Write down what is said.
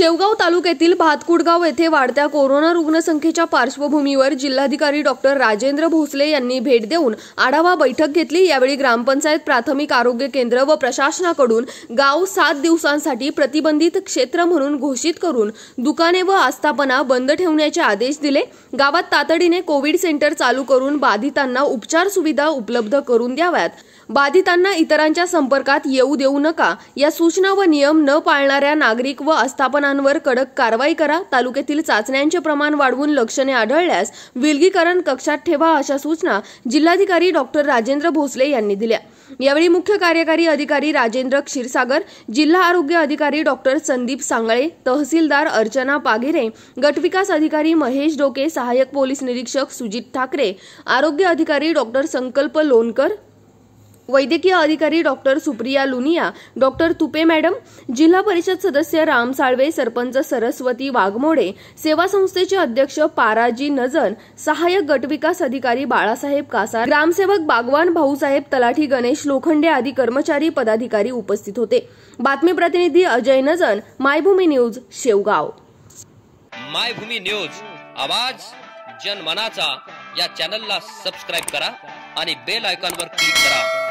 शेवगाव तालुक्यातील भातकुडगाव येथे वाढत्या कोरोना रुग्णसंख्येच्या पार्श्वभूमीवर जिल्हाधिकारी डॉक्टर राजेंद्र भोसले यांनी भेट देऊन आढावा बैठक घेतली यावेळी ग्रामपंचायत प्राथमिक आरोग्य केंद्र व प्रशासनाकडून गाव सात दिवसांसाठी प्रतिबंधित क्षेत्र म्हणून घोषित करून दुकाने व आस्थापना बंद ठेवण्याचे आदेश दिले गावात तातडीने कोविड सेंटर चालू करून बाधितांना उपचार सुविधा उपलब्ध करून द्याव्यात बाधितांना इतरांच्या संपर्कात येऊ देऊ नका या सूचना व नियम न पाळणाऱ्या नागरिक व आस्थापनांवर कडक कारवाई करा तालुक्यातील चाचण्यांचे प्रमाण वाढवून लक्षणे आढळल्यास विलगीकरण कक्षात ठेवा अशा सूचना जिल्हाधिकारी डॉक्टर राजेंद्र भोसले यांनी दिल्या यावेळी मुख्य कार्यकारी अधिकारी राजेंद्र क्षीरसागर जिल्हा आरोग्य अधिकारी डॉक्टर संदीप सांगळे तहसीलदार अर्चना पाघेरे गटविकास अधिकारी महेश डोके सहाय्यक पोलीस निरीक्षक सुजित ठाकरे आरोग्य अधिकारी डॉक्टर संकल्प लोणकर वैद्यकीय अधिकारी doctor Supriya Luniya doctor Tupe madam जिल्हा परिषद सदस्य राम साळवे सरपंच सरस्वती वाघमोडे सेवा संस्थेचे अध्यक्ष पाराजी नजन सहाय्यक गटविकास अधिकारी बाळासाहेब कासार ग्रामसेवक बागवान भाऊसाहेब तलाठी गणेश लोखंडे आदी कर्मचारी पदाधिकारी उपस्थित होते बातमी प्रतिनिधी अजय नजन मायभूमी न्यूज शेवगाव मायभूमी न्यूज आवाज जनमनाचा या चॅनलला सबस्क्राईब करा आणि बेल आयकॉनवर क्लिक करा